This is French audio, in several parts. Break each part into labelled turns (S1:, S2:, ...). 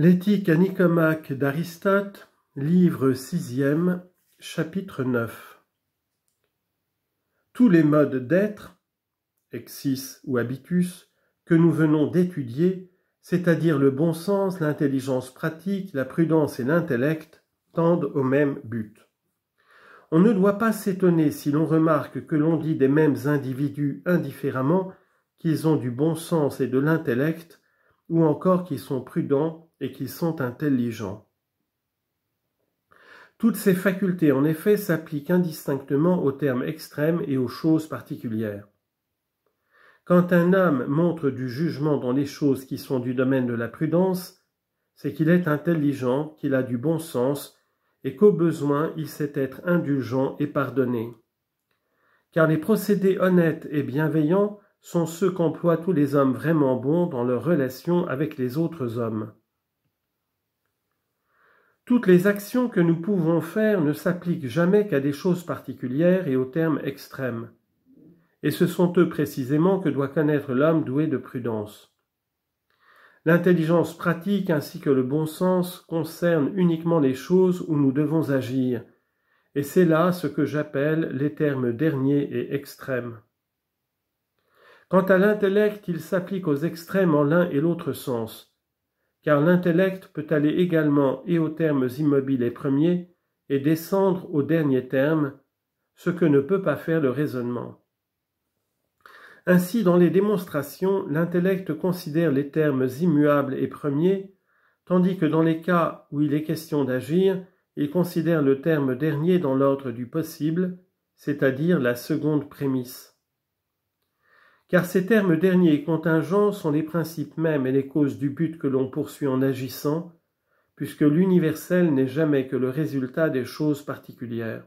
S1: L'éthique à Nicomaque d'Aristote, livre sixième, chapitre 9. Tous les modes d'être, exis ou habitus, que nous venons d'étudier, c'est-à-dire le bon sens, l'intelligence pratique, la prudence et l'intellect, tendent au même but. On ne doit pas s'étonner si l'on remarque que l'on dit des mêmes individus indifféremment qu'ils ont du bon sens et de l'intellect ou encore qu'ils sont prudents et qu'ils sont intelligents. Toutes ces facultés, en effet, s'appliquent indistinctement aux termes extrêmes et aux choses particulières. Quand un âme montre du jugement dans les choses qui sont du domaine de la prudence, c'est qu'il est intelligent, qu'il a du bon sens, et qu'au besoin il sait être indulgent et pardonné. Car les procédés honnêtes et bienveillants sont ceux qu'emploient tous les hommes vraiment bons dans leurs relations avec les autres hommes. Toutes les actions que nous pouvons faire ne s'appliquent jamais qu'à des choses particulières et aux termes extrêmes. Et ce sont eux précisément que doit connaître l'homme doué de prudence. L'intelligence pratique ainsi que le bon sens concernent uniquement les choses où nous devons agir, et c'est là ce que j'appelle les termes derniers et extrêmes. Quant à l'intellect, il s'applique aux extrêmes en l'un et l'autre sens, car l'intellect peut aller également et aux termes immobiles et premiers, et descendre aux derniers termes, ce que ne peut pas faire le raisonnement. Ainsi, dans les démonstrations, l'intellect considère les termes immuables et premiers, tandis que dans les cas où il est question d'agir, il considère le terme dernier dans l'ordre du possible, c'est-à-dire la seconde prémisse car ces termes derniers et contingents sont les principes mêmes et les causes du but que l'on poursuit en agissant, puisque l'universel n'est jamais que le résultat des choses particulières.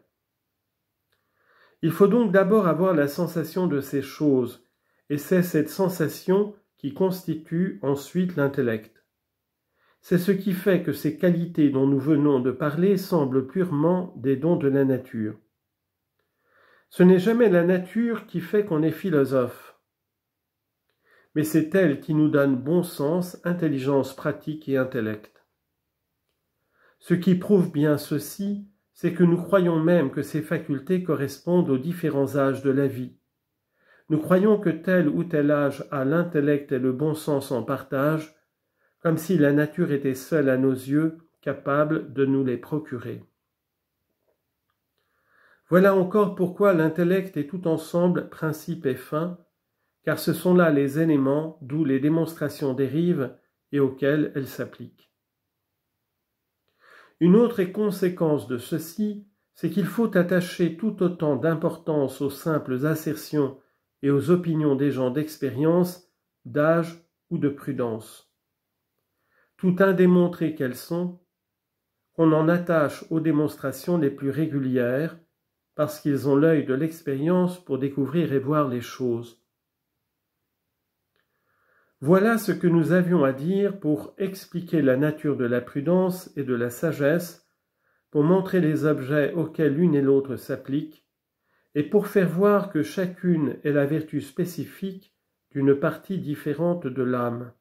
S1: Il faut donc d'abord avoir la sensation de ces choses, et c'est cette sensation qui constitue ensuite l'intellect. C'est ce qui fait que ces qualités dont nous venons de parler semblent purement des dons de la nature. Ce n'est jamais la nature qui fait qu'on est philosophe, mais c'est elle qui nous donne bon sens, intelligence pratique et intellect. Ce qui prouve bien ceci, c'est que nous croyons même que ces facultés correspondent aux différents âges de la vie. Nous croyons que tel ou tel âge a l'intellect et le bon sens en partage, comme si la nature était seule à nos yeux capable de nous les procurer. Voilà encore pourquoi l'intellect est tout ensemble principe et fin, car ce sont là les éléments d'où les démonstrations dérivent et auxquels elles s'appliquent. Une autre conséquence de ceci, c'est qu'il faut attacher tout autant d'importance aux simples assertions et aux opinions des gens d'expérience, d'âge ou de prudence. Tout indémontrées qu'elles sont, on en attache aux démonstrations les plus régulières, parce qu'ils ont l'œil de l'expérience pour découvrir et voir les choses voilà ce que nous avions à dire pour expliquer la nature de la prudence et de la sagesse, pour montrer les objets auxquels l'une et l'autre s'appliquent, et pour faire voir que chacune est la vertu spécifique d'une partie différente de l'âme.